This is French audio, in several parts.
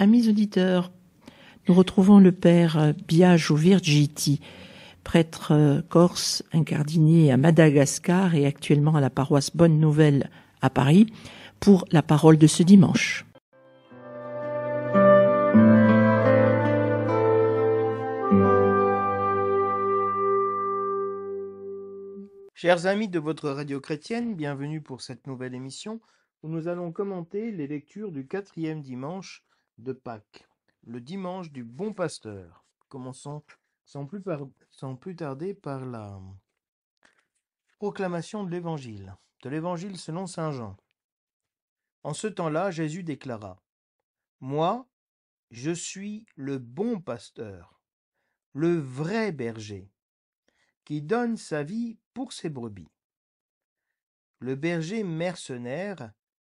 Amis auditeurs, nous retrouvons le père euh, Biagio Virgiti, prêtre euh, corse incardinier à Madagascar et actuellement à la paroisse Bonne Nouvelle à Paris, pour la parole de ce dimanche. Chers amis de votre radio chrétienne, bienvenue pour cette nouvelle émission où nous allons commenter les lectures du quatrième dimanche de Pâques, le dimanche du Bon Pasteur. Commençons sans plus, sans plus tarder par la proclamation de l'Évangile, de l'Évangile selon Saint Jean. En ce temps-là, Jésus déclara Moi, je suis le bon pasteur, le vrai berger, qui donne sa vie pour ses brebis. Le berger mercenaire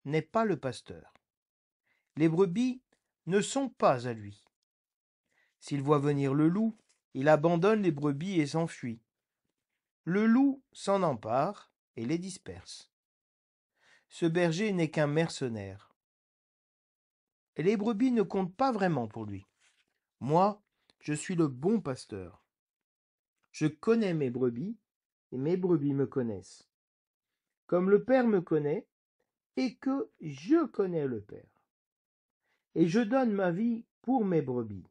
n'est pas le pasteur. Les brebis ne sont pas à lui. S'il voit venir le loup, il abandonne les brebis et s'enfuit. Le loup s'en empare et les disperse. Ce berger n'est qu'un mercenaire. Les brebis ne comptent pas vraiment pour lui. Moi, je suis le bon pasteur. Je connais mes brebis, et mes brebis me connaissent. Comme le Père me connaît, et que je connais le Père et je donne ma vie pour mes brebis.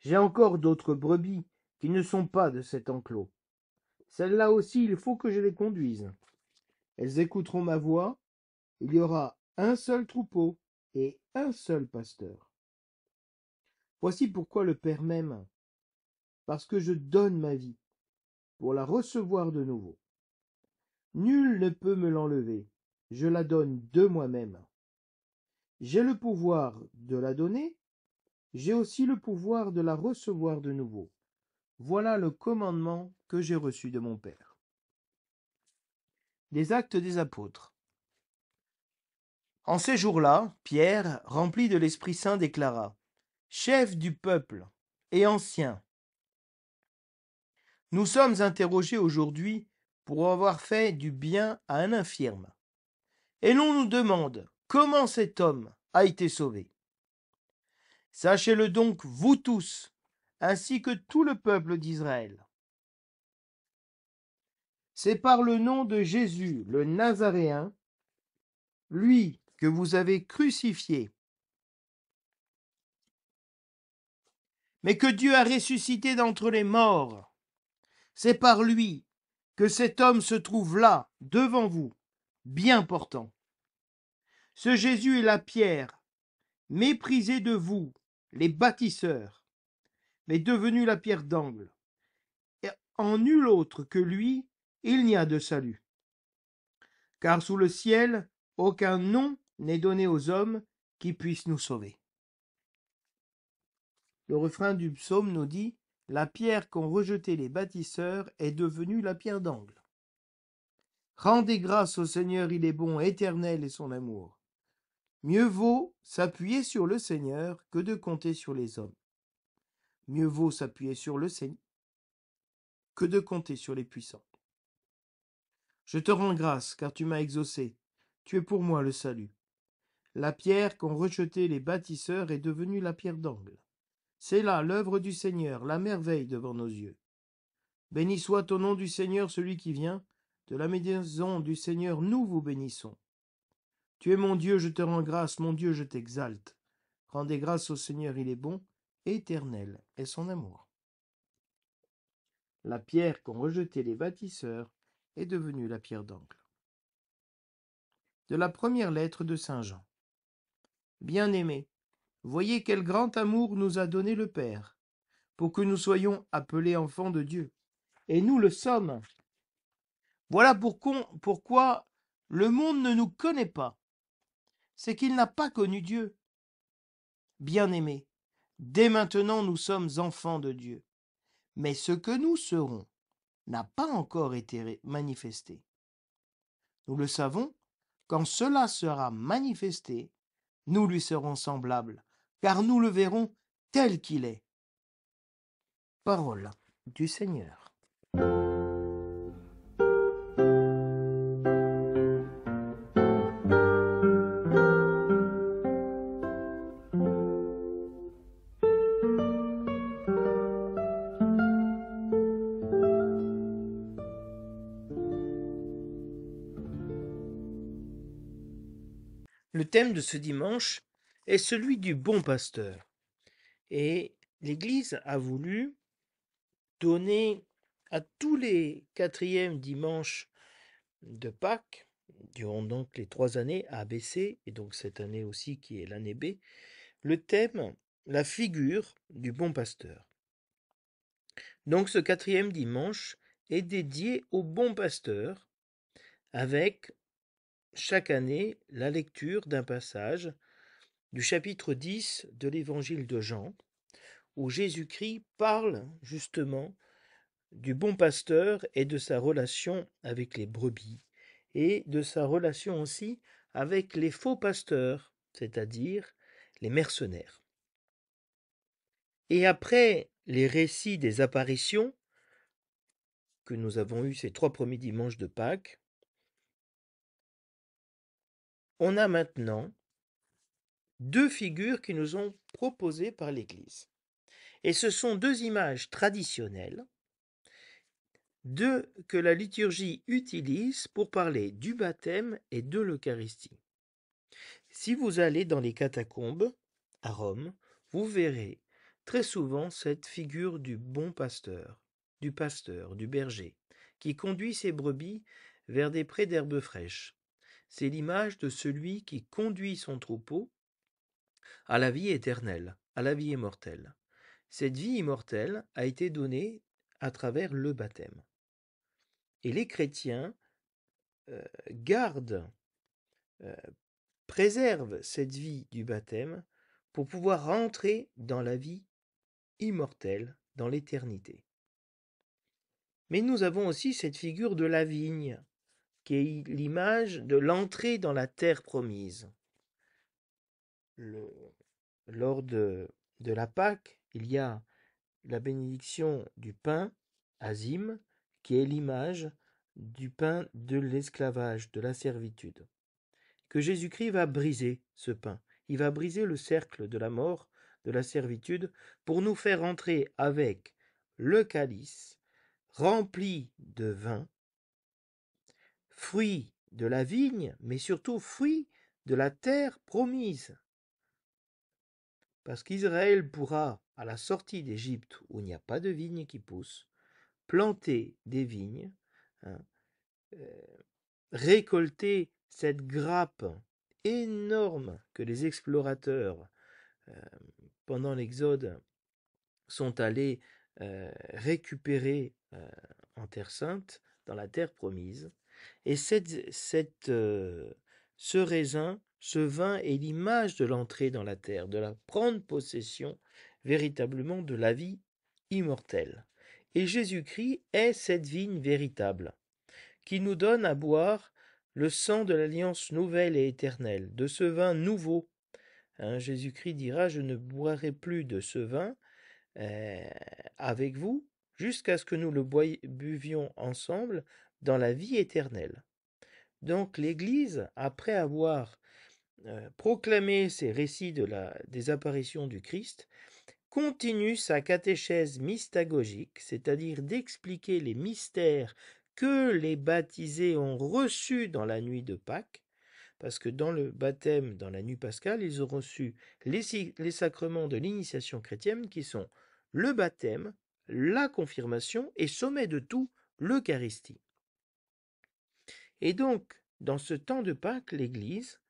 J'ai encore d'autres brebis qui ne sont pas de cet enclos. Celles-là aussi, il faut que je les conduise. Elles écouteront ma voix. Il y aura un seul troupeau et un seul pasteur. Voici pourquoi le Père m'aime, parce que je donne ma vie pour la recevoir de nouveau. Nul ne peut me l'enlever, je la donne de moi-même. J'ai le pouvoir de la donner, j'ai aussi le pouvoir de la recevoir de nouveau. Voilà le commandement que j'ai reçu de mon Père. Les actes des apôtres. En ces jours-là, Pierre, rempli de l'Esprit Saint, déclara Chef du peuple et ancien, nous sommes interrogés aujourd'hui pour avoir fait du bien à un infirme. Et l'on nous demande comment cet homme, a été sauvé. Sachez-le donc, vous tous, ainsi que tout le peuple d'Israël. C'est par le nom de Jésus le Nazaréen, lui que vous avez crucifié, mais que Dieu a ressuscité d'entre les morts. C'est par lui que cet homme se trouve là, devant vous, bien portant. Ce Jésus est la pierre, méprisée de vous, les bâtisseurs, mais devenue la pierre d'angle. En nul autre que lui, il n'y a de salut. Car sous le ciel, aucun nom n'est donné aux hommes qui puissent nous sauver. Le refrain du psaume nous dit La pierre qu'ont rejetée les bâtisseurs est devenue la pierre d'angle. Rendez grâce au Seigneur, il est bon, éternel et son amour. Mieux vaut s'appuyer sur le Seigneur que de compter sur les hommes. Mieux vaut s'appuyer sur le Seigneur que de compter sur les puissants. Je te rends grâce, car tu m'as exaucé. Tu es pour moi le salut. La pierre qu'ont rejetée les bâtisseurs est devenue la pierre d'angle. C'est là l'œuvre du Seigneur, la merveille devant nos yeux. Béni soit au nom du Seigneur celui qui vient, de la maison du Seigneur nous vous bénissons. Tu es mon Dieu, je te rends grâce, mon Dieu, je t'exalte. Rendez grâce au Seigneur, il est bon, éternel est son amour. La pierre qu'ont rejetée les bâtisseurs est devenue la pierre d'angle. De la première lettre de Saint Jean. Bien-aimés, voyez quel grand amour nous a donné le Père, pour que nous soyons appelés enfants de Dieu. Et nous le sommes. Voilà pourquoi le monde ne nous connaît pas, c'est qu'il n'a pas connu Dieu. bien aimé dès maintenant nous sommes enfants de Dieu, mais ce que nous serons n'a pas encore été manifesté. Nous le savons, quand cela sera manifesté, nous lui serons semblables, car nous le verrons tel qu'il est. Parole du Seigneur. thème de ce dimanche est celui du bon pasteur. Et l'Église a voulu donner à tous les quatrièmes dimanches de Pâques, durant donc les trois années ABC, et donc cette année aussi qui est l'année B, le thème, la figure du bon pasteur. Donc ce quatrième dimanche est dédié au bon pasteur, avec chaque année la lecture d'un passage du chapitre 10 de l'évangile de Jean, où Jésus-Christ parle justement du bon pasteur et de sa relation avec les brebis, et de sa relation aussi avec les faux pasteurs, c'est-à-dire les mercenaires. Et après les récits des apparitions que nous avons eus ces trois premiers dimanches de Pâques, on a maintenant deux figures qui nous ont proposées par l'Église. Et ce sont deux images traditionnelles, deux que la liturgie utilise pour parler du baptême et de l'Eucharistie. Si vous allez dans les catacombes, à Rome, vous verrez très souvent cette figure du bon pasteur, du pasteur, du berger, qui conduit ses brebis vers des prés d'herbes fraîches, c'est l'image de celui qui conduit son troupeau à la vie éternelle, à la vie immortelle. Cette vie immortelle a été donnée à travers le baptême. Et les chrétiens euh, gardent, euh, préservent cette vie du baptême pour pouvoir rentrer dans la vie immortelle, dans l'éternité. Mais nous avons aussi cette figure de la vigne, qui est l'image de l'entrée dans la terre promise. lors de, de la Pâque, il y a la bénédiction du pain, azim, qui est l'image du pain de l'esclavage, de la servitude. Que Jésus-Christ va briser ce pain. Il va briser le cercle de la mort, de la servitude, pour nous faire entrer avec le calice rempli de vin, fruit de la vigne, mais surtout fruits de la terre promise. Parce qu'Israël pourra, à la sortie d'Égypte où il n'y a pas de vigne qui pousse, planter des vignes, hein, euh, récolter cette grappe énorme que les explorateurs, euh, pendant l'Exode, sont allés euh, récupérer en Terre sainte, dans la terre promise, et cette, euh, ce raisin, ce vin est l'image de l'entrée dans la terre, de la prendre possession véritablement de la vie immortelle. Et Jésus-Christ est cette vigne véritable, qui nous donne à boire le sang de l'alliance nouvelle et éternelle, de ce vin nouveau. Hein, Jésus-Christ dira, je ne boirai plus de ce vin euh, avec vous, jusqu'à ce que nous le buvions ensemble dans la vie éternelle. Donc l'Église, après avoir euh, proclamé ces récits de la, des apparitions du Christ, continue sa catéchèse mystagogique, c'est-à-dire d'expliquer les mystères que les baptisés ont reçus dans la nuit de Pâques, parce que dans le baptême, dans la nuit pascale, ils ont reçu les, les sacrements de l'initiation chrétienne qui sont le baptême, la confirmation et sommet de tout l'Eucharistie. Et donc, dans ce temps de Pâques, l'Église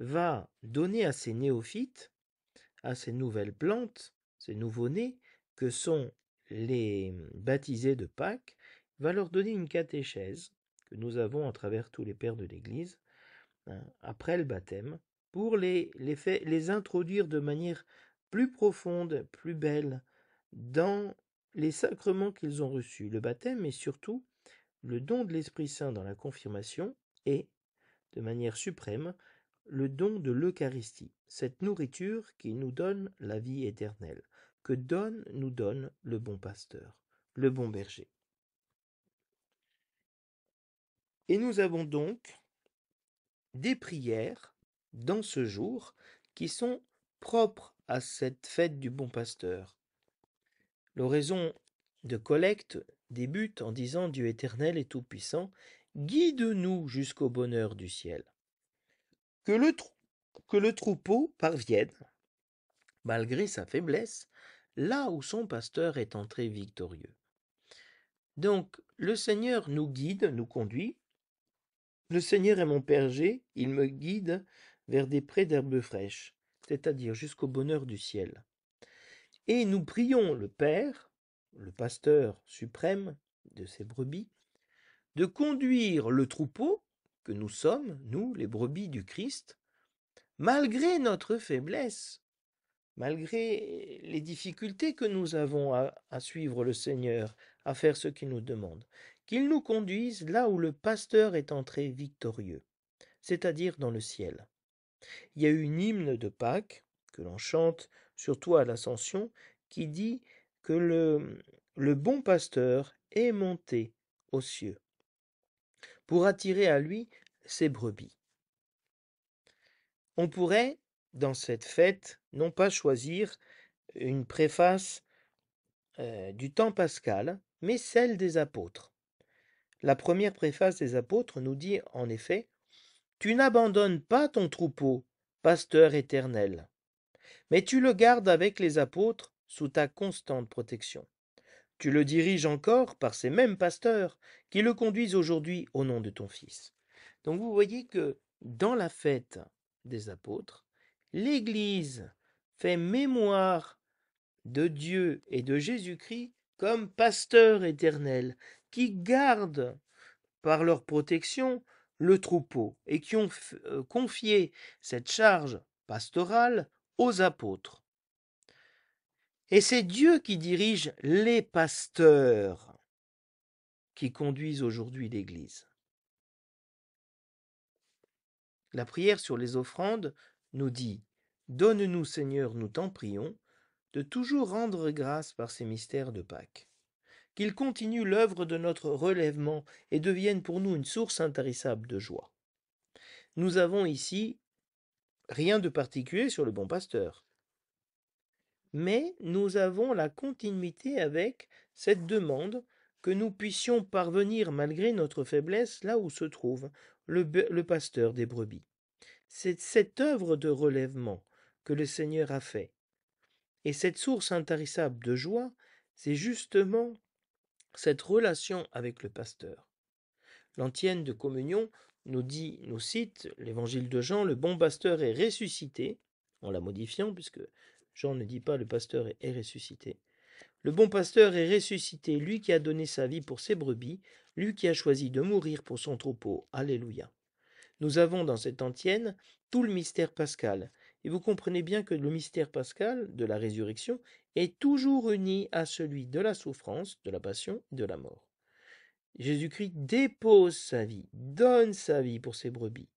va donner à ces néophytes, à ces nouvelles plantes, ces nouveaux-nés, que sont les hum, baptisés de Pâques, va leur donner une catéchèse que nous avons à travers tous les pères de l'Église, hein, après le baptême, pour les, les introduire de manière plus profonde, plus belle, dans les sacrements qu'ils ont reçus, le baptême et surtout le don de l'Esprit-Saint dans la confirmation est, de manière suprême, le don de l'Eucharistie, cette nourriture qui nous donne la vie éternelle, que donne, nous donne le bon pasteur, le bon berger. Et nous avons donc des prières dans ce jour qui sont propres à cette fête du bon pasteur. L'oraison de collecte débute en disant Dieu éternel et tout-puissant, guide-nous jusqu'au bonheur du ciel. Que le, que le troupeau parvienne, malgré sa faiblesse, là où son pasteur est entré victorieux. Donc, le Seigneur nous guide, nous conduit. Le Seigneur est mon berger, il me guide vers des prés d'herbes fraîches, c'est-à-dire jusqu'au bonheur du ciel. Et nous prions le Père le pasteur suprême de ses brebis, de conduire le troupeau que nous sommes, nous, les brebis du Christ, malgré notre faiblesse, malgré les difficultés que nous avons à, à suivre le Seigneur, à faire ce qu'il nous demande, qu'il nous conduise là où le pasteur est entré victorieux, c'est-à-dire dans le ciel. Il y a une hymne de Pâques que l'on chante, surtout à l'Ascension, qui dit que le, bon pasteur est monté aux cieux pour attirer à lui ses brebis. On pourrait, dans cette fête, non pas choisir une préface euh, du temps pascal, mais celle des apôtres. La première préface des apôtres nous dit en effet Tu n'abandonnes pas ton troupeau, pasteur éternel, mais tu le gardes avec les apôtres sous ta constante protection. Tu le diriges encore par ces mêmes pasteurs qui le conduisent aujourd'hui au nom de ton Fils. Donc vous voyez que dans la fête des apôtres, l'Église fait mémoire de Dieu et de Jésus-Christ comme pasteur éternel, qui gardent par leur protection le troupeau et qui ont euh, confié cette charge pastorale aux apôtres. Et c'est Dieu qui dirige les pasteurs qui conduisent aujourd'hui l'Église. La prière sur les offrandes nous dit Donne-nous, Seigneur, nous t'en prions, de toujours rendre grâce par ces mystères de Pâques. Qu'ils continuent l'œuvre de notre relèvement et deviennent pour nous une source intarissable de joie. Nous avons ici rien de particulier sur le bon pasteur. Mais nous avons la continuité avec cette demande que nous puissions parvenir malgré notre faiblesse là où se trouve le, pasteur des brebis. C'est cette œuvre de relèvement que le Seigneur a fait. Et cette source intarissable de joie, c'est justement cette relation avec le pasteur. L'antienne de communion nous dit, nous cite l'évangile de Jean, le bon pasteur est ressuscité, en la modifiant puisque Jean ne dit pas le pasteur est ressuscité. Le bon pasteur est ressuscité, lui qui a donné sa vie pour ses brebis, lui qui a choisi de mourir pour son troupeau. Alléluia. Nous avons dans cette antienne tout le mystère pascal, et vous comprenez bien que le mystère pascal de la résurrection est toujours uni à celui de la souffrance, de la passion et de la mort. Jésus-Christ dépose sa vie, donne sa vie pour ses brebis.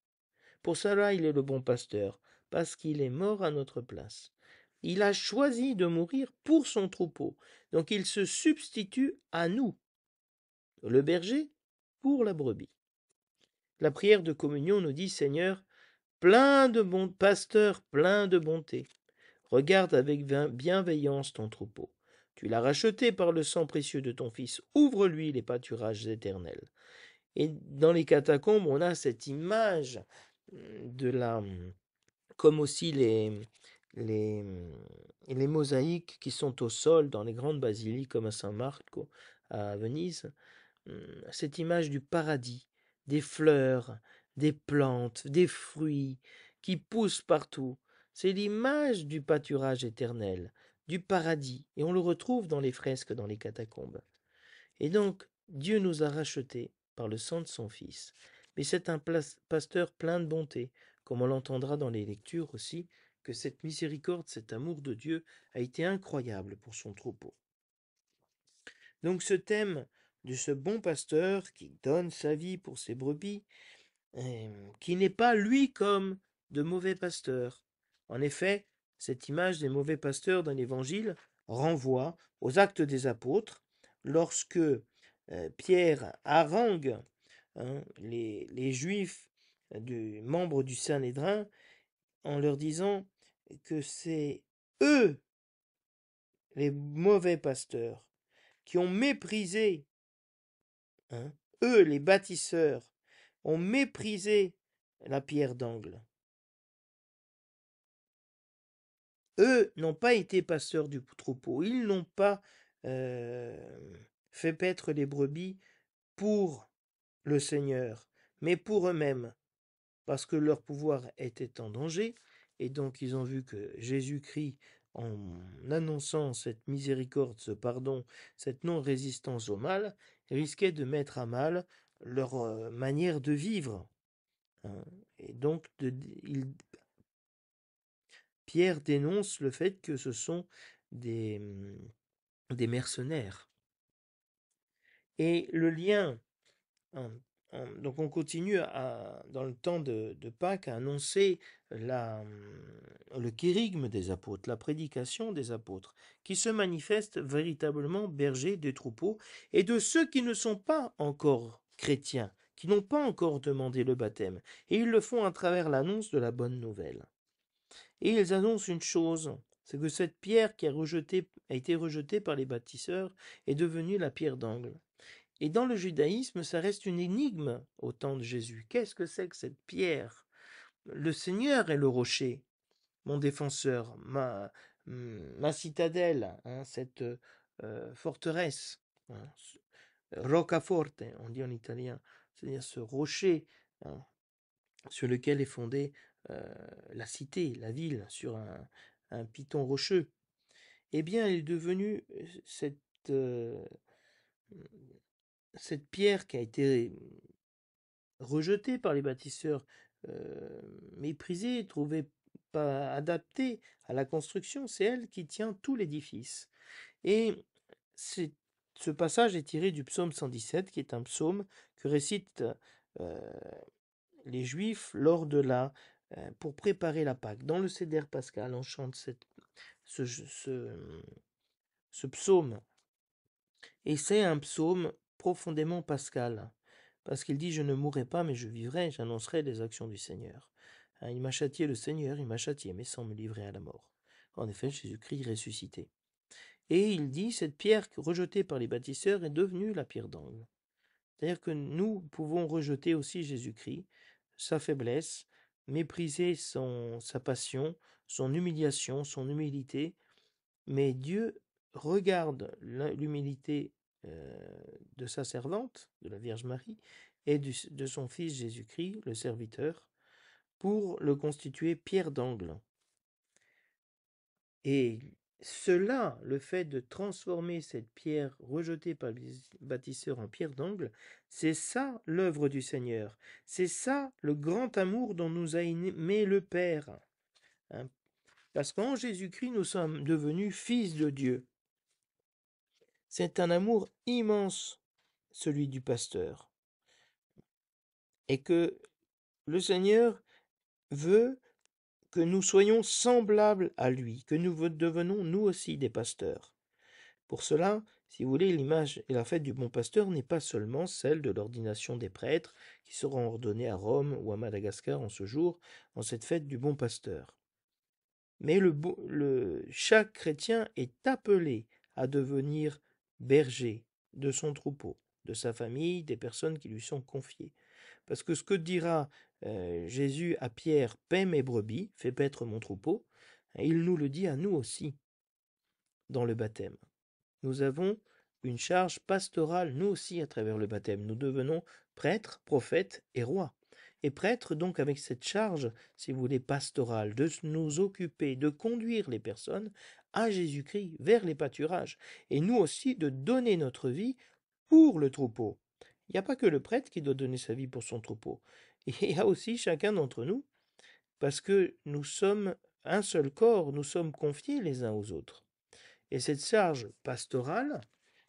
Pour cela, il est le bon pasteur, parce qu'il est mort à notre place. Il a choisi de mourir pour son troupeau, donc il se substitue à nous, le berger, pour la brebis. La prière de communion nous dit Seigneur, plein de bon pasteur, plein de bonté, regarde avec bienveillance ton troupeau. Tu l'as racheté par le sang précieux de ton Fils, ouvre-lui les pâturages éternels. Et dans les catacombes, on a cette image de la. comme aussi les, les, mm, les mosaïques qui sont au sol dans les grandes basiliques comme à saint Marco, à Venise, mm, cette image du paradis, des fleurs, des plantes, des fruits qui poussent partout, c'est l'image du pâturage éternel, du paradis, et on le retrouve dans les fresques, dans les catacombes. Et donc, Dieu nous a rachetés par le sang de son Fils. Mais c'est un pasteur plein de bonté, comme on l'entendra dans les lectures aussi, cette miséricorde, cet amour de Dieu a été incroyable pour son troupeau. Donc ce thème de ce bon pasteur qui donne sa vie pour ses brebis, euh, qui n'est pas lui comme de mauvais pasteur En effet, cette image des mauvais pasteurs dans l'Évangile renvoie aux actes des apôtres lorsque euh, Pierre harangue hein, les, juifs du membre du saint en leur disant que c'est eux, les mauvais pasteurs, qui ont méprisé, hein, eux, les bâtisseurs, ont méprisé la pierre d'angle. Eux n'ont pas été pasteurs du troupeau, ils n'ont pas euh, fait paître les brebis pour le Seigneur, mais pour eux-mêmes, parce que leur pouvoir était en danger, et donc ils ont vu que Jésus-Christ, en annonçant cette miséricorde, ce pardon, cette non-résistance au mal, risquait de mettre à mal leur euh, manière de vivre. Hein. Et donc de, Pierre dénonce le fait que ce sont des, mmh, des mercenaires. Et le lien hein, donc on continue à, dans le temps de, Pâques à annoncer euh, le kérigme des apôtres, la prédication des apôtres, qui se manifeste véritablement berger des troupeaux et de ceux qui ne sont pas encore chrétiens, qui n'ont pas encore demandé le baptême, et ils le font à travers l'annonce de la bonne nouvelle. Et ils annoncent une chose, c'est que cette pierre qui a, rejeté, a été rejetée par les bâtisseurs est devenue la pierre d'angle. Et dans le judaïsme, ça reste une énigme au temps de Jésus. Qu'est-ce que c'est que cette pierre Le Seigneur est le rocher, mon défenseur, ma, ma citadelle, hein, cette euh, forteresse. Hein, on dit en italien, c'est-à-dire ce rocher hein, sur lequel est fondée euh, la cité, la ville, sur un, un, piton rocheux. Eh bien, elle est devenue euh, cette, cette pierre qui a été rejetée par les bâtisseurs, euh, méprisée, trouvée pas adaptée à la construction, c'est elle qui tient tout l'édifice. Et ce passage est tiré du psaume 117, qui est un psaume que récitent euh, les Juifs lors de la euh, pour préparer la Pâque. Dans le Céder Pascal, on chante ce psaume. Et c'est un psaume profondément Pascal, parce qu'il dit Je ne mourrai pas, mais je vivrai, j'annoncerai les actions du Seigneur. Hein, il m'a châtié le Seigneur, il m'a châtié, mais sans me livrer à la mort. En effet, Jésus-Christ ressuscité. Et il dit Cette pierre rejetée par les bâtisseurs est devenue la pierre d'angle. C'est-à-dire que nous pouvons rejeter aussi Jésus-Christ, sa faiblesse, mépriser son, sa passion, son humiliation, son humilité, mais Dieu regarde l'humilité euh, de sa servante, de la Vierge Marie, et de son fils Jésus-Christ, le serviteur, pour le constituer pierre d'angle. Et cela, le fait de transformer cette pierre rejetée par le bâtisseur en pierre d'angle, c'est ça l'œuvre du Seigneur. C'est ça le grand amour dont nous a aimé le Père. Hein. Parce qu'en Jésus-Christ, nous sommes devenus fils de Dieu. C'est un amour immense, celui du pasteur. Et que le Seigneur veut que nous soyons semblables à lui, que nous devenons nous aussi des pasteurs. Pour cela, si vous voulez, l'image et la fête du bon pasteur n'est pas seulement celle de l'ordination des prêtres qui seront ordonnés à Rome ou à Madagascar en ce jour, en cette fête du bon pasteur. Mais le, chaque chrétien est appelé à devenir berger, de son troupeau, de sa famille, des personnes qui lui sont confiées. Parce que ce que dira Jésus à Pierre, paie mes brebis, fais paître mon troupeau, hein, il nous le dit à nous aussi dans le baptême. Nous avons une charge pastorale, nous aussi, à travers le baptême. Nous devenons prêtres, prophètes et rois. Et prêtres, donc, avec cette charge, si vous voulez, pastorale, de nous occuper, de conduire les personnes à Jésus-Christ vers les pâturages, et nous aussi de donner notre vie pour le troupeau. Il n'y a pas que le prêtre qui doit donner sa vie pour son troupeau, il y a aussi chacun d'entre nous, parce que nous sommes un seul corps, nous sommes confiés les uns aux autres. Et cette charge pastorale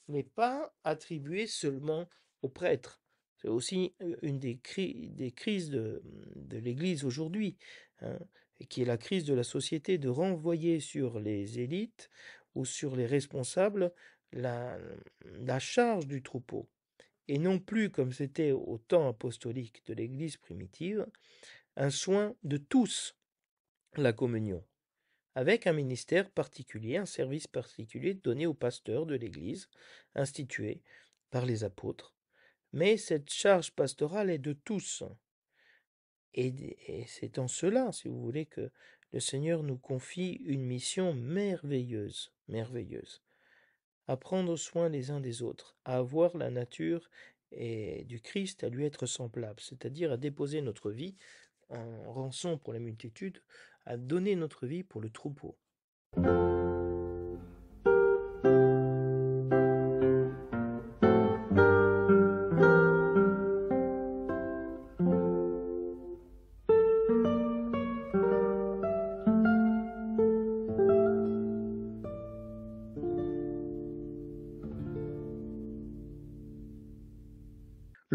n'est pas attribuée seulement aux prêtres. C'est aussi euh, une des, crises de, l'Église aujourd'hui. Hein qui est la crise de la société, de renvoyer sur les élites ou sur les responsables la, la charge du troupeau, et non plus, comme c'était au temps apostolique de l'Église primitive, un soin de tous, la communion, avec un ministère particulier, un service particulier donné aux pasteurs de l'Église, institué par les apôtres. Mais cette charge pastorale est de tous, et, c'est en cela, si vous voulez, que le Seigneur nous confie une mission merveilleuse, merveilleuse, à prendre soin les uns des autres, à avoir la nature et du Christ, à lui être semblable, c'est-à-dire à déposer notre vie en rançon pour la multitude, à donner notre vie pour le troupeau.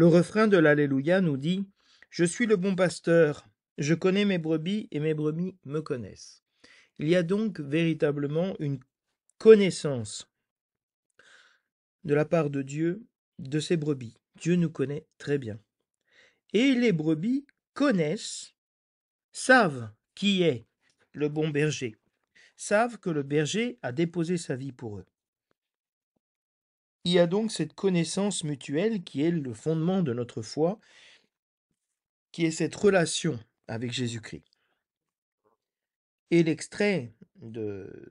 Le refrain de l'Alléluia nous dit Je suis le bon pasteur, je connais mes brebis et mes brebis me connaissent. Il y a donc véritablement une connaissance de la part de Dieu de ses brebis. Dieu nous connaît très bien. Et les brebis connaissent, savent qui est le bon berger, savent que le berger a déposé sa vie pour eux. Il y a donc cette connaissance mutuelle qui est le fondement de notre foi, qui est cette relation avec Jésus-Christ. Et l'extrait de,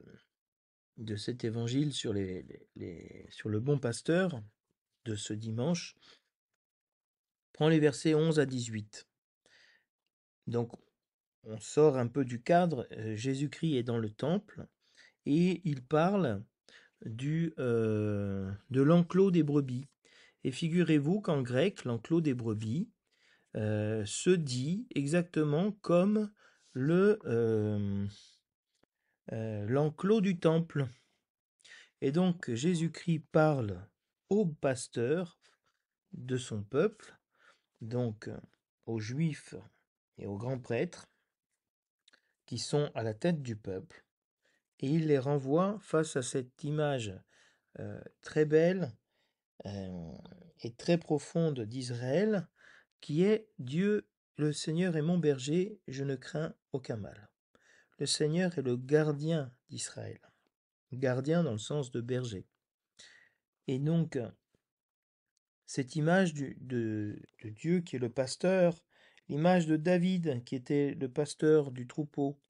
de cet évangile sur, les, sur le bon pasteur de ce dimanche prend les versets 11 à 18. Donc on sort un peu du cadre, euh, Jésus-Christ est dans le temple et il parle euh, de l'enclos des brebis. Et figurez-vous qu'en grec, l'enclos des brebis euh, se dit exactement comme le euh, l'enclos du temple. Et donc Jésus-Christ parle au pasteur de son peuple, donc aux juifs et aux grands prêtres qui sont à la tête du peuple, et il les renvoie face à cette image très belle et très profonde d'Israël qui est Dieu le Seigneur est mon berger, je ne crains aucun mal. Le Seigneur est le gardien d'Israël, gardien dans le sens de berger. Et donc, cette image de, Dieu qui est le pasteur, l'image de David qui était le pasteur du troupeau,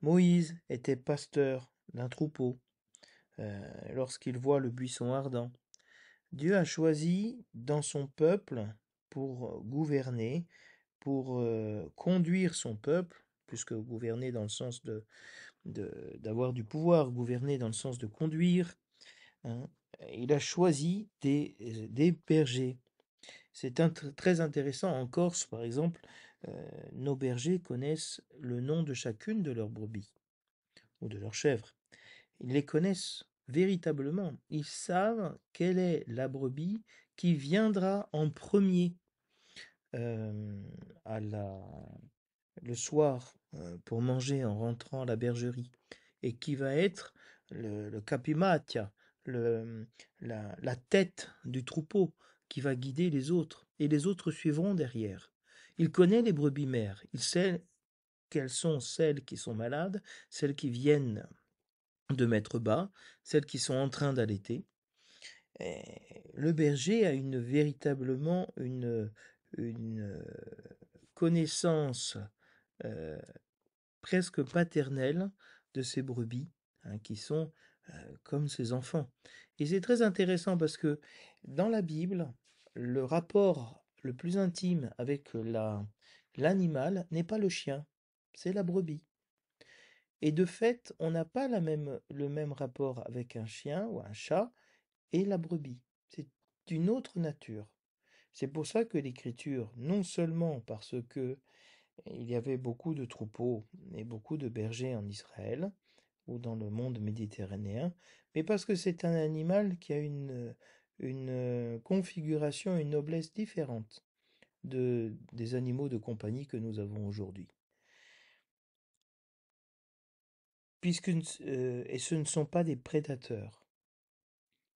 Moïse était pasteur, d'un troupeau, euh, lorsqu'il voit le buisson ardent. Dieu a choisi dans son peuple pour gouverner, pour euh, conduire son peuple, puisque gouverner dans le sens de d'avoir du pouvoir, gouverner dans le sens de conduire. Hein, il a choisi des, bergers. C'est très intéressant en Corse, par exemple, euh, nos bergers connaissent le nom de chacune de leurs brebis ou de leurs chèvres ils les connaissent véritablement. Ils savent quelle est la brebis qui viendra en premier euh, à la, le soir euh, pour manger en rentrant à la bergerie et qui va être le, le capimatia, la, la tête du troupeau qui va guider les autres et les autres suivront derrière. Il connaît les brebis mères, il sait quelles sont celles qui sont malades, celles qui viennent de mettre bas, celles qui sont en train d'allaiter. Le berger a une véritablement une, connaissance presque paternelle de ces brebis hein, qui sont comme ses enfants. Et c'est très intéressant parce que dans la Bible, le rapport le plus intime avec l'animal n'est pas le chien, c'est la brebis. Et de fait, on n'a pas même, le même rapport avec un chien ou un chat et la brebis. C'est d'une autre nature. C'est pour ça que l'écriture, non seulement parce que eh, il y avait beaucoup de troupeaux et beaucoup de bergers en Israël ou dans le monde méditerranéen, mais parce que c'est un animal qui a une, une euh, configuration, une noblesse différente de, des animaux de compagnie que nous avons aujourd'hui. et ce ne sont pas des prédateurs.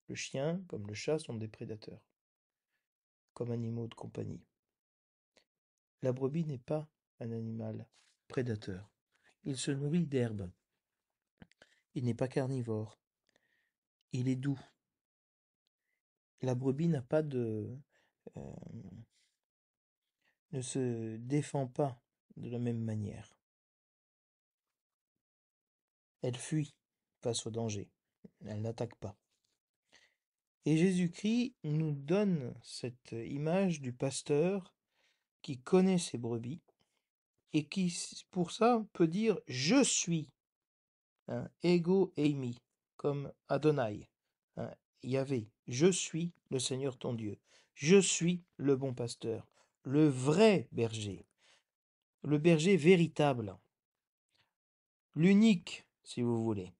Le chien, comme le chat, sont des prédateurs, comme animaux de compagnie. La brebis n'est pas un animal prédateur. Il se nourrit d'herbe. Il n'est pas carnivore. Il est doux. La brebis n'a pas de ne se défend pas de la même manière. Elle fuit face au danger, elle n'attaque pas. Et Jésus-Christ nous donne cette image du pasteur qui connaît ses brebis et qui, pour ça, peut dire Je suis, un ego eimi, comme Adonai, Yahvé, Je suis le Seigneur ton Dieu, je suis le bon pasteur, le vrai berger, le berger véritable, l'unique si vous voulez,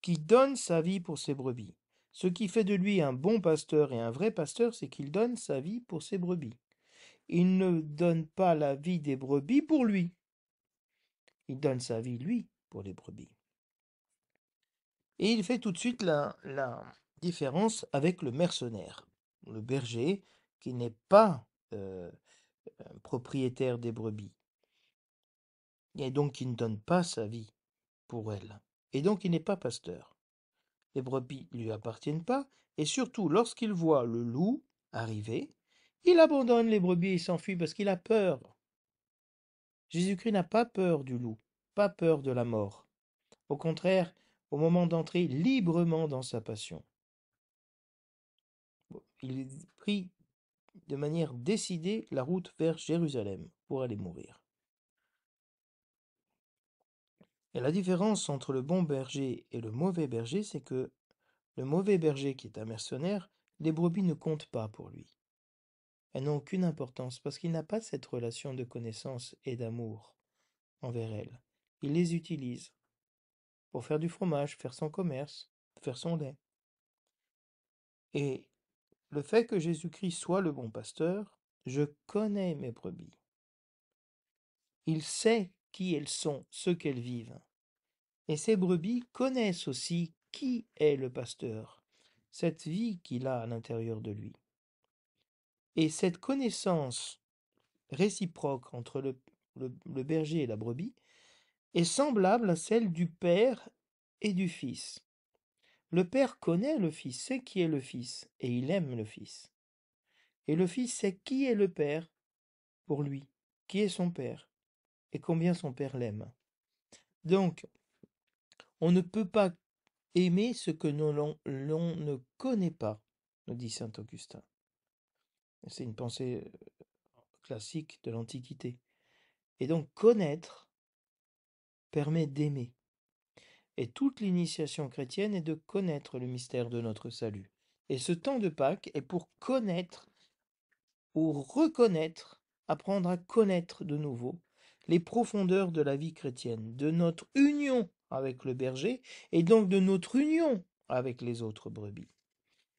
qui donne sa vie pour ses brebis. Ce qui fait de lui un bon pasteur et un vrai pasteur, c'est qu'il donne sa vie pour ses brebis. Il ne donne pas la vie des brebis pour lui. Il donne sa vie, lui, pour les brebis. Et il fait tout de suite la, différence avec le mercenaire, le berger, qui n'est pas euh, propriétaire des brebis, et donc qui ne donne pas sa vie pour elle, et donc il n'est pas pasteur. Les brebis ne lui appartiennent pas, et surtout lorsqu'il voit le loup arriver, il abandonne les brebis et s'enfuit parce qu'il a peur. Jésus-Christ n'a pas peur du loup, pas peur de la mort. Au contraire, au moment d'entrer librement dans sa passion, il prit de manière décidée la route vers Jérusalem pour aller mourir. Et la différence entre le bon berger et le mauvais berger, c'est que le mauvais berger qui est un mercenaire, les brebis ne comptent pas pour lui. Elles n'ont aucune importance parce qu'il n'a pas cette relation de connaissance et d'amour envers elles. Il les utilise pour faire du fromage, faire son commerce, faire son lait. Et le fait que Jésus-Christ soit le bon pasteur, je connais mes brebis. Il sait qui elles sont, ce qu'elles vivent. Et ces brebis connaissent aussi qui est le pasteur, cette vie qu'il a à l'intérieur de lui. Et cette connaissance réciproque entre le, berger et la brebis est semblable à celle du Père et du Fils. Le Père connaît le Fils, sait qui est le Fils, et il aime le Fils. Et le Fils sait qui est le Père pour lui, qui est son Père et combien son père l'aime. Donc, on ne peut pas aimer ce que l'on ne connaît pas, nous dit saint Augustin. C'est une pensée euh, classique de l'Antiquité. Et donc connaître permet d'aimer. Et toute l'initiation chrétienne est de connaître le mystère de notre salut. Et ce temps de Pâques est pour connaître ou reconnaître, apprendre à connaître de nouveau les profondeurs de la vie chrétienne, de notre union avec le berger et donc de notre union avec les autres brebis.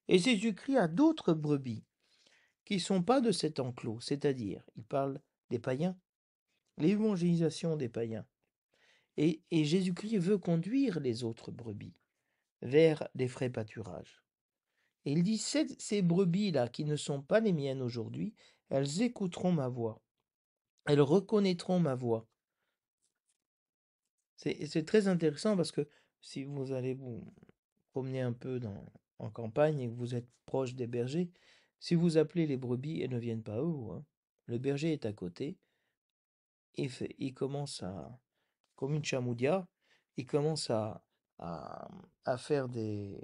Et Jésus-Christ a d'autres brebis qui ne sont pas de cet enclos, c'est-à-dire, il parle des païens, l'évangélisation des païens. Et, Jésus-Christ veut conduire les autres brebis vers des frais pâturages. Et il dit, ces brebis-là qui ne sont pas les miennes aujourd'hui, elles écouteront ma voix. Elles reconnaîtront ma voix. C'est très intéressant parce que si vous allez vous promener un peu en campagne et que vous êtes proche des bergers, si vous appelez les brebis, elles ne viennent pas à vous. Hein. Le berger est à côté, il, commence à, comme une chamoudia, il commence à, faire des,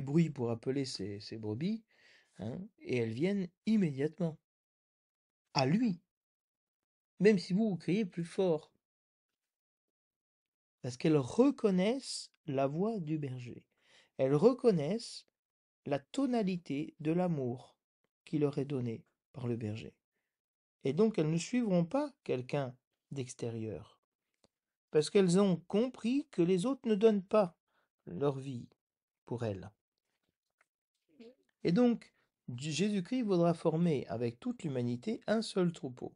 bruits pour appeler ses, brebis, hein, et elles viennent immédiatement à lui même si vous, vous criez plus fort. Parce qu'elles reconnaissent la voix du berger. Elles reconnaissent la tonalité de l'amour qui leur est donné par le berger. Et donc elles ne suivront pas quelqu'un d'extérieur. Parce qu'elles ont compris que les autres ne donnent pas leur vie pour elles. Et donc, Jésus-Christ voudra former avec toute l'humanité un seul troupeau.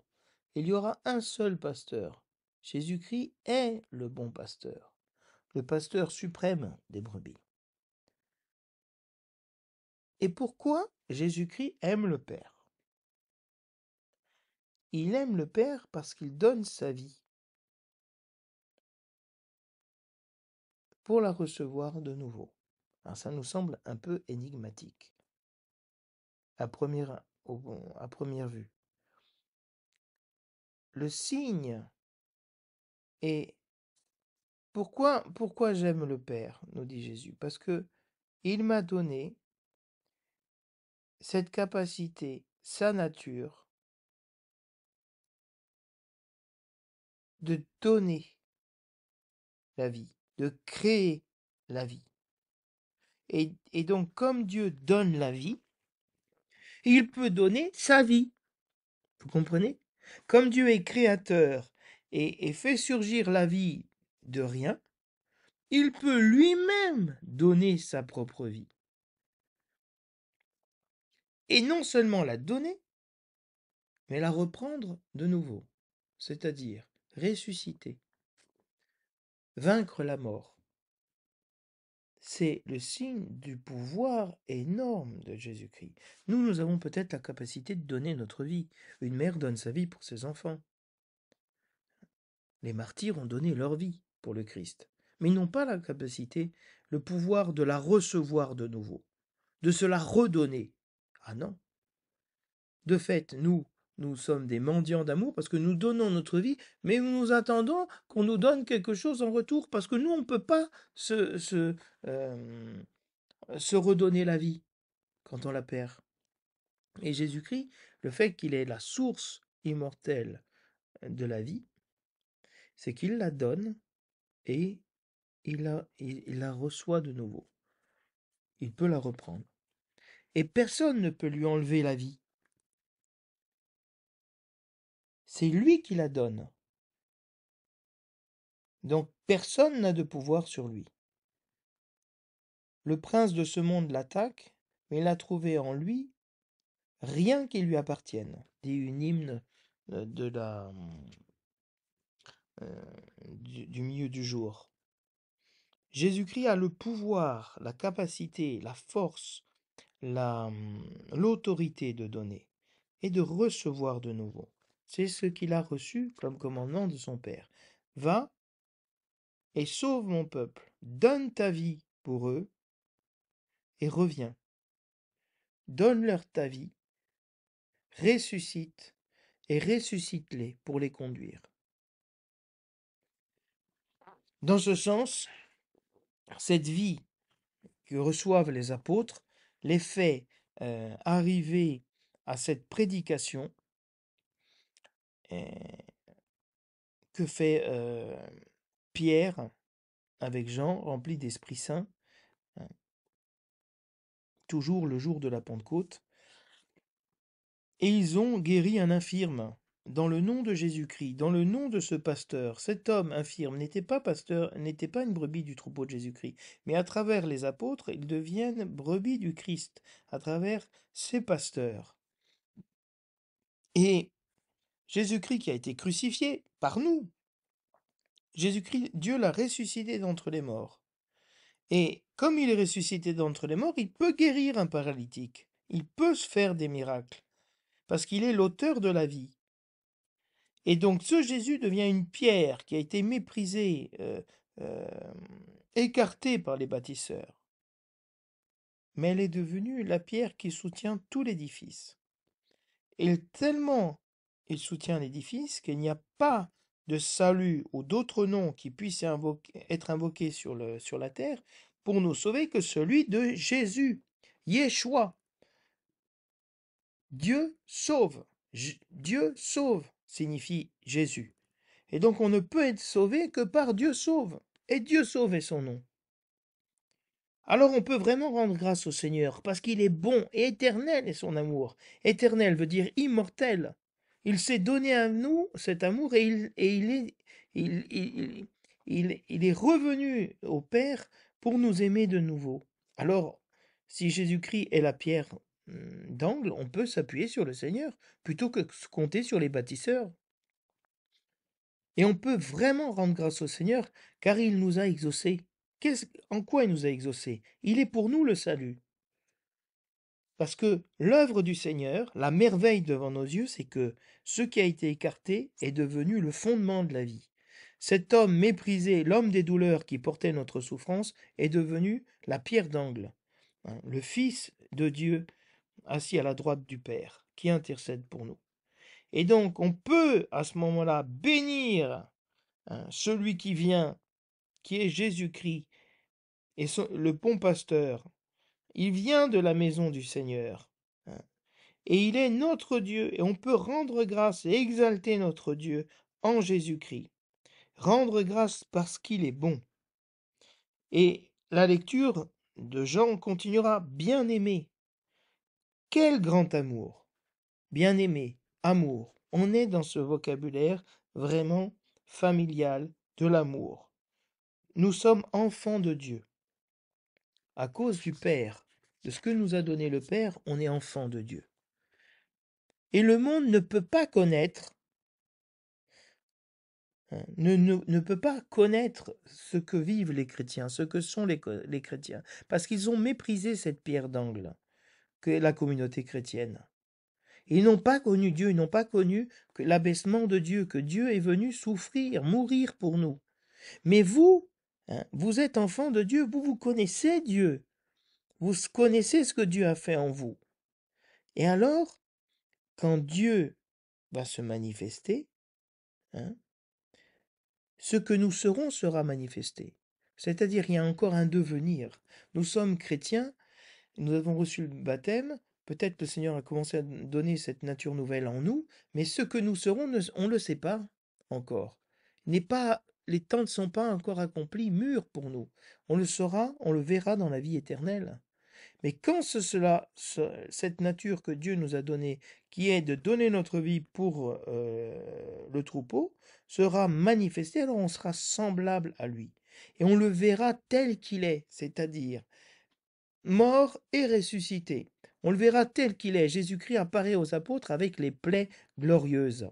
Il y aura un seul pasteur. Jésus-Christ est le bon pasteur, le pasteur suprême des brebis. Et pourquoi Jésus-Christ aime le Père Il aime le Père parce qu'il donne sa vie pour la recevoir de nouveau. Alors ça nous semble un peu énigmatique à première, à première vue le signe. Et pourquoi, pourquoi j'aime le Père, nous dit Jésus Parce que il m'a donné cette capacité, sa nature, de donner la vie, de créer la vie. Et, et, donc, comme Dieu donne la vie, il peut donner sa vie. Vous comprenez comme Dieu est créateur et, fait surgir la vie de rien, il peut lui-même donner sa propre vie. Et non seulement la donner, mais la reprendre de nouveau, c'est-à-dire ressusciter, vaincre la mort c'est le signe du pouvoir énorme de Jésus-Christ. Nous, nous avons peut-être la capacité de donner notre vie. Une mère donne sa vie pour ses enfants. Les martyrs ont donné leur vie pour le Christ, mais ils n'ont pas la capacité, le pouvoir de la recevoir de nouveau, de se la redonner. Ah non. De fait, nous, nous sommes des mendiants d'amour parce que nous donnons notre vie, mais nous nous attendons qu'on nous donne quelque chose en retour parce que nous, on ne peut pas se, se, euh, se redonner la vie quand on la perd. Et Jésus-Christ, le fait qu'il est la source immortelle de la vie, c'est qu'il la donne et il la, reçoit de nouveau. Il peut la reprendre. Et personne ne peut lui enlever la vie. C'est lui qui la donne. Donc personne n'a de pouvoir sur lui. Le prince de ce monde l'attaque, mais il a trouvé en lui rien qui lui appartienne. Dit une hymne euh, de la, euh, du, milieu du jour. Jésus-Christ a le pouvoir, la capacité, la force, l'autorité de donner et de recevoir de nouveau. C'est ce qu'il a reçu comme commandement de son Père. Va et sauve mon peuple, donne ta vie pour eux et reviens. Donne-leur ta vie, ressuscite et ressuscite-les pour les conduire. Dans ce sens, cette vie que reçoivent les apôtres les fait euh, à cette prédication que fait Pierre avec Jean, rempli d'Esprit Saint, hein. toujours le jour de la Pentecôte, et ils ont guéri un infirme. Dans le nom de Jésus-Christ, dans le nom de ce pasteur, cet homme infirme n'était pas pasteur, n'était pas une brebis du troupeau de Jésus-Christ, mais à travers les apôtres, ils deviennent brebis du Christ, à travers ces pasteurs. Et Jésus-Christ qui a été crucifié par nous. Jésus-Christ, Dieu l'a ressuscité d'entre les morts. Et comme il est ressuscité d'entre les morts, il peut guérir un paralytique. Il peut se faire des miracles. Parce qu'il est l'auteur de la vie. Et donc ce Jésus devient une pierre qui a été méprisée, euh, euh, écartée par les bâtisseurs. Mais elle est devenue la pierre qui soutient tout l'édifice. Et tellement il soutient l'édifice qu'il n'y a pas de salut ou d'autre nom qui puissent être invoqué sur, la terre pour nous sauver que celui de Jésus, Yeshua. Dieu sauve. Dieu sauve signifie Jésus. Et donc on ne peut être sauvé que par Dieu sauve. Et Dieu sauve est son nom. Alors on peut vraiment rendre grâce au Seigneur, parce qu'il est bon et éternel est son amour. Éternel veut dire immortel. Il s'est donné à nous cet amour et il, est, revenu au Père pour nous aimer de nouveau. Alors, si Jésus-Christ est la pierre hmm, d'angle, on peut s'appuyer sur le Seigneur plutôt que se compter sur les bâtisseurs. Et on peut vraiment rendre grâce au Seigneur car il nous a exaucés. en quoi il nous a exaucés Il est pour nous le salut. Parce que l'œuvre du Seigneur, la merveille devant nos yeux, c'est que ce qui a été écarté est devenu le fondement de la vie. Cet homme méprisé, l'homme des douleurs qui portait notre souffrance, est devenu la pierre d'angle, hein, le Fils de Dieu assis à la droite du Père, qui intercède pour nous. Et donc on peut à ce moment-là bénir hein, celui qui vient, qui est Jésus-Christ, et le bon pasteur, il vient de la maison du Seigneur. Hein. Et il est notre Dieu, et on peut rendre grâce et exalter notre Dieu en Jésus-Christ. Rendre grâce parce qu'il est bon. Et la lecture de Jean continuera. Bien-aimé, quel grand amour. Bien-aimé, amour. On est dans ce vocabulaire vraiment familial de l'amour. Nous sommes enfants de Dieu. À cause du Père, de ce que nous a donné le Père, on est enfant de Dieu. Et le monde ne peut pas connaître, hein, ne, peut pas connaître ce que vivent les chrétiens, ce que sont les, chrétiens, parce qu'ils ont méprisé cette pierre d'angle que la communauté chrétienne. Ils n'ont pas connu Dieu, ils n'ont pas connu l'abaissement de Dieu, que Dieu est venu souffrir, mourir pour nous. Mais vous, hein, vous êtes enfant de Dieu, vous vous connaissez Dieu. Vous connaissez ce que Dieu a fait en vous. Et alors, quand Dieu va se manifester, hein, ce que nous serons sera manifesté. C'est-à-dire, il y a encore un devenir. Nous sommes chrétiens, nous avons reçu le baptême, peut-être le Seigneur a commencé à donner cette nature nouvelle en nous, mais ce que nous serons, on ne le sait pas encore. N'est pas, les temps ne sont pas encore accomplis, mûrs pour nous. On le saura, on le verra dans la vie éternelle. Mais quand cela, cette nature que Dieu nous a donnée, qui est de donner notre vie pour euh, le troupeau, sera manifestée, alors on sera semblable à lui. Et on le verra tel qu'il est, c'est-à-dire mort et ressuscité. On le verra tel qu'il est. Jésus-Christ apparaît aux apôtres avec les plaies glorieuses.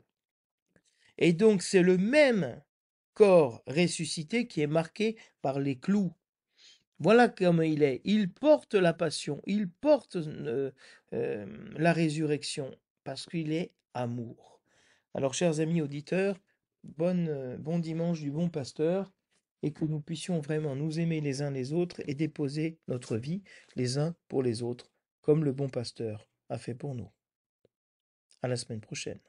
Et donc c'est le même corps ressuscité qui est marqué par les clous, voilà comme il est. Il porte la passion, il porte euh, euh, la résurrection, parce qu'il est amour. Alors, chers amis auditeurs, bonne, euh, bon dimanche du bon pasteur, et que nous puissions vraiment nous aimer les uns les autres et déposer notre vie les uns pour les autres, comme le bon pasteur a fait pour nous. À la semaine prochaine.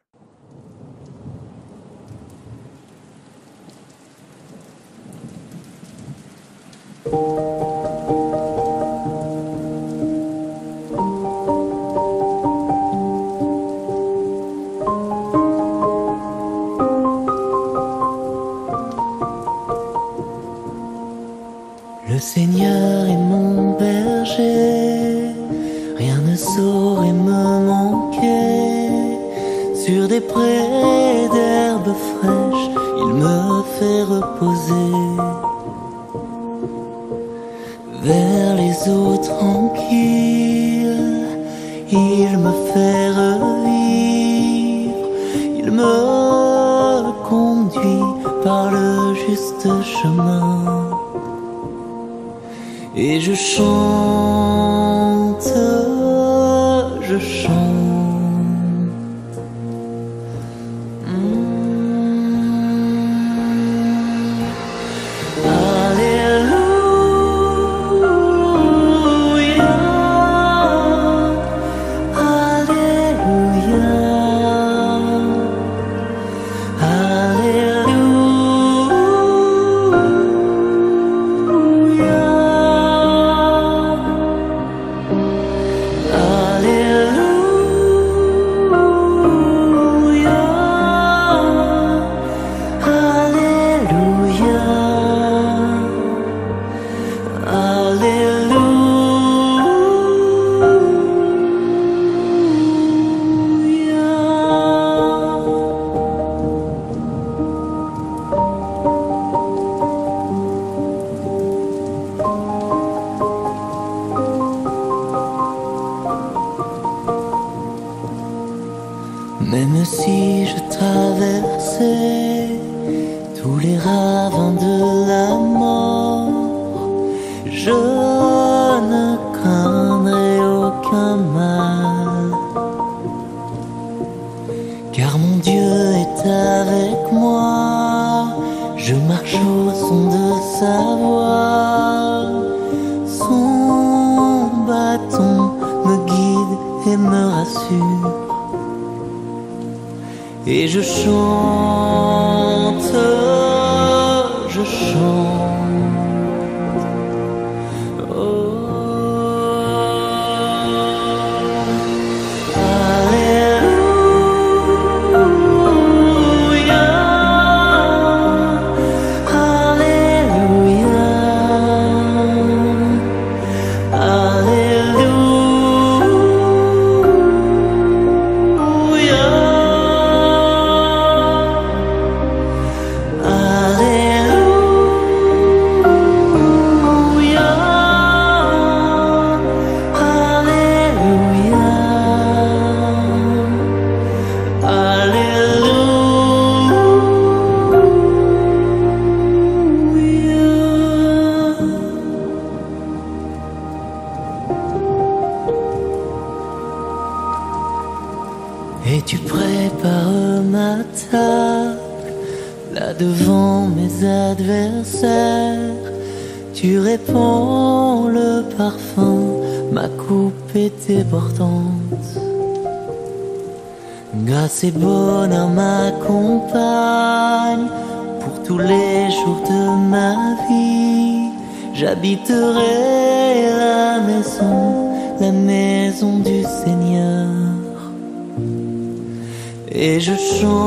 Le Seigneur est mon berger, rien ne saurait me manquer. Sur des prés d'herbes fraîches, il me fait reposer. tranquille, il me fait revivre, il me conduit par le juste chemin. Et je chante, je chante. savoir. Son bâton me guide et me rassure. Et je chante. Grâce et bonheur compagne, pour tous les jours de ma vie. J'habiterai la maison, la maison du Seigneur. Et je chante.